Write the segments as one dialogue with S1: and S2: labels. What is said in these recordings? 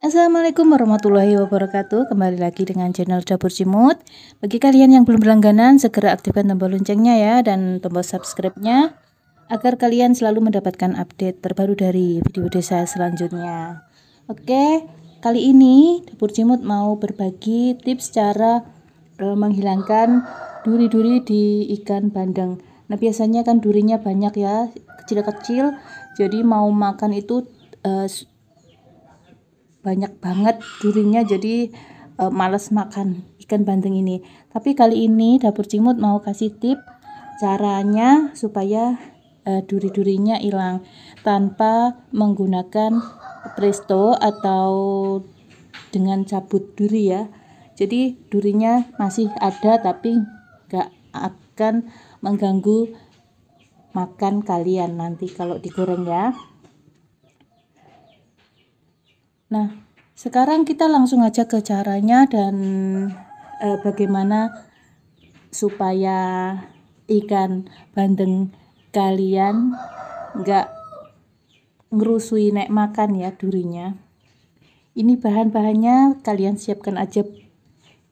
S1: Assalamualaikum warahmatullahi wabarakatuh Kembali lagi dengan channel Dapur Cimut Bagi kalian yang belum berlangganan Segera aktifkan tombol loncengnya ya Dan tombol subscribe-nya Agar kalian selalu mendapatkan update terbaru dari video desa selanjutnya Oke Kali ini Dapur Cimut mau berbagi tips cara e, Menghilangkan duri-duri di ikan bandeng Nah biasanya kan durinya banyak ya Kecil-kecil Jadi mau makan itu uh, banyak banget durinya jadi e, males makan ikan bandeng ini tapi kali ini dapur cimut mau kasih tip caranya supaya e, duri-durinya hilang tanpa menggunakan presto atau dengan cabut duri ya jadi durinya masih ada tapi gak akan mengganggu makan kalian nanti kalau digoreng ya Nah, sekarang kita langsung aja ke caranya dan eh, bagaimana supaya ikan bandeng kalian nggak ngerusui nek makan ya durinya ini bahan-bahannya kalian siapkan aja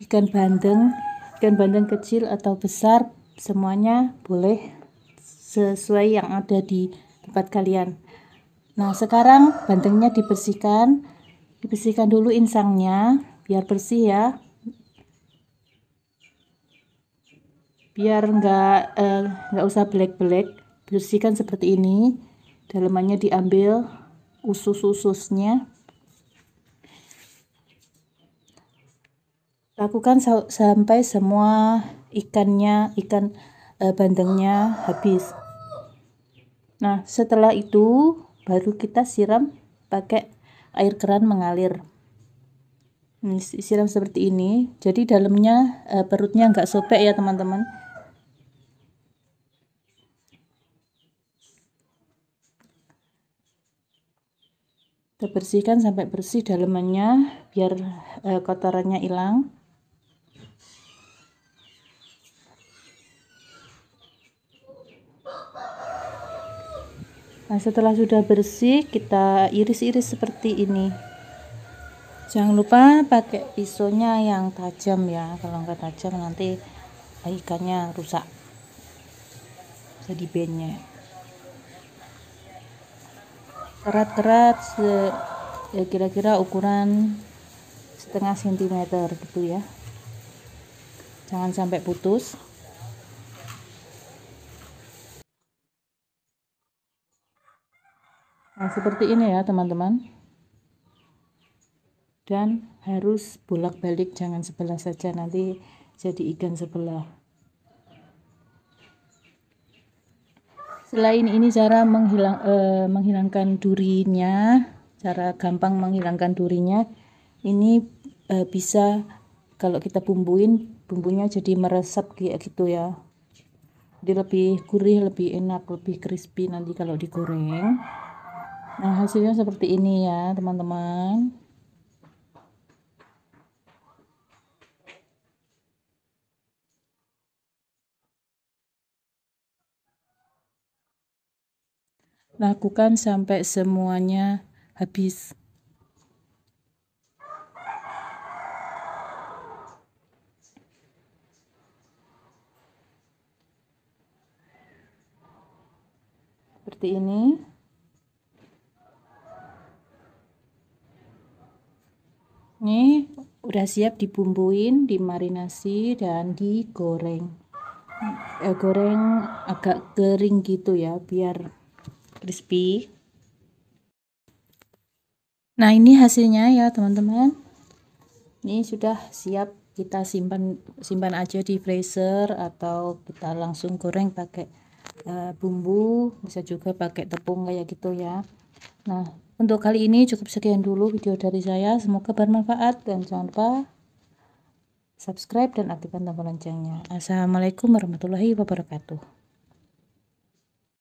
S1: ikan bandeng ikan bandeng kecil atau besar semuanya boleh sesuai yang ada di tempat kalian nah sekarang bandengnya dibersihkan dibersihkan dulu insangnya biar bersih ya biar nggak eh, usah belek-belek bersihkan seperti ini dalamannya diambil usus-ususnya lakukan sampai semua ikannya ikan eh, bandengnya habis nah setelah itu baru kita siram pakai air keran mengalir hmm, siram seperti ini jadi dalamnya eh, perutnya nggak sobek ya teman-teman kita bersihkan sampai bersih dalamnya, biar eh, kotorannya hilang Nah, setelah sudah bersih, kita iris-iris seperti ini. Jangan lupa pakai pisonya yang tajam ya. Kalau nggak tajam nanti ikannya rusak. Jadi benyek. Kerat-kerat kira ya kira-kira ukuran setengah sentimeter gitu ya. Jangan sampai putus. Nah, seperti ini ya teman-teman. Dan harus bolak-balik, jangan sebelah saja, nanti jadi ikan sebelah. Selain ini cara menghilang, eh, menghilangkan durinya, cara gampang menghilangkan durinya, ini eh, bisa kalau kita bumbuin, bumbunya jadi meresap kayak gitu ya. Jadi lebih gurih, lebih enak, lebih crispy nanti kalau digoreng. Nah, hasilnya seperti ini ya, teman-teman. Lakukan sampai semuanya habis. Seperti ini. Ini udah siap dibumbuin, dimarinasi dan digoreng. Eh, goreng agak kering gitu ya, biar crispy. Nah, ini hasilnya ya, teman-teman. Ini sudah siap kita simpan simpan aja di freezer atau kita langsung goreng pakai uh, bumbu, bisa juga pakai tepung kayak gitu ya. Nah, untuk kali ini cukup sekian dulu video dari saya. Semoga bermanfaat dan jangan lupa subscribe dan aktifkan tombol loncengnya. Assalamualaikum warahmatullahi wabarakatuh.